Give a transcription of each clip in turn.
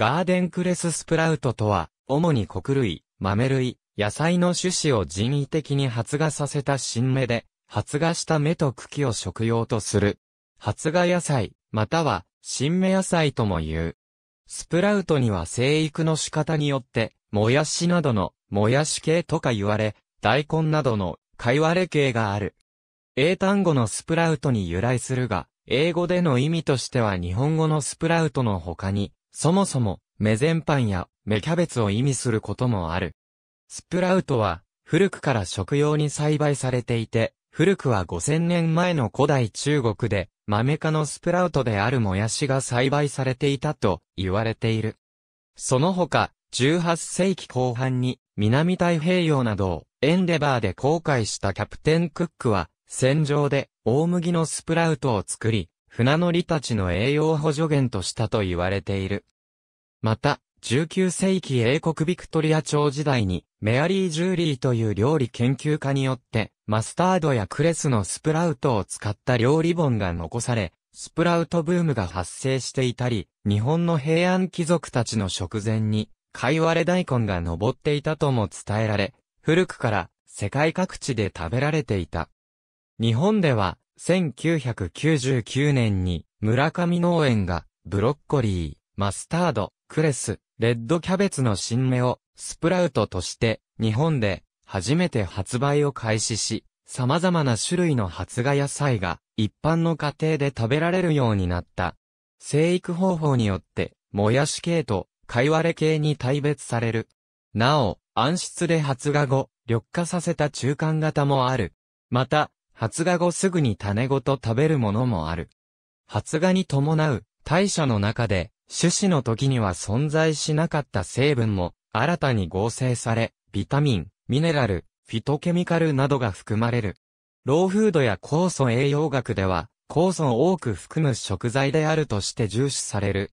ガーデンクレススプラウトとは、主に穀類、豆類、野菜の種子を人為的に発芽させた新芽で、発芽した芽と茎を食用とする。発芽野菜、または、新芽野菜とも言う。スプラウトには生育の仕方によって、もやしなどの、もやし系とか言われ、大根などの、貝割れ系がある。英単語のスプラウトに由来するが、英語での意味としては日本語のスプラウトの他に、そもそも、メゼンパンやメキャベツを意味することもある。スプラウトは、古くから食用に栽培されていて、古くは5000年前の古代中国で、豆科のスプラウトであるもやしが栽培されていたと言われている。その他、18世紀後半に南太平洋などをエンデバーで航海したキャプテンクックは、戦場で大麦のスプラウトを作り、船乗りたちの栄養補助源としたと言われている。また、19世紀英国ビクトリア朝時代に、メアリー・ジューリーという料理研究家によって、マスタードやクレスのスプラウトを使った料理本が残され、スプラウトブームが発生していたり、日本の平安貴族たちの食前に、貝割れ大根が登っていたとも伝えられ、古くから世界各地で食べられていた。日本では、1999年に村上農園がブロッコリー、マスタード、クレス、レッドキャベツの新芽をスプラウトとして日本で初めて発売を開始し、様々な種類の発芽野菜が一般の家庭で食べられるようになった。生育方法によって、もやし系と、貝割れ系に大別される。なお、暗室で発芽後、緑化させた中間型もある。また、発芽後すぐに種ごと食べるものもある。発芽に伴う代謝の中で、種子の時には存在しなかった成分も新たに合成され、ビタミン、ミネラル、フィトケミカルなどが含まれる。ローフードや酵素栄養学では、酵素を多く含む食材であるとして重視される。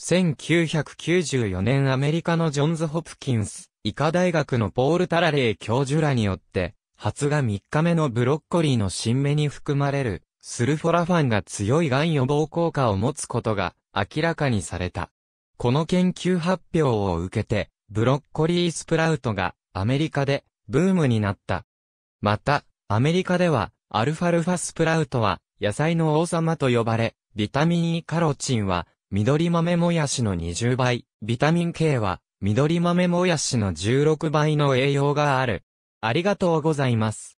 1994年アメリカのジョンズ・ホプキンス、医科大学のポール・タラレイ教授らによって、発芽3日目のブロッコリーの新芽に含まれるスルフォラファンが強い癌予防効果を持つことが明らかにされた。この研究発表を受けて、ブロッコリースプラウトがアメリカでブームになった。また、アメリカではアルファルファスプラウトは野菜の王様と呼ばれ、ビタミン E カロチンは緑豆もやしの20倍、ビタミン K は緑豆もやしの16倍の栄養がある。ありがとうございます。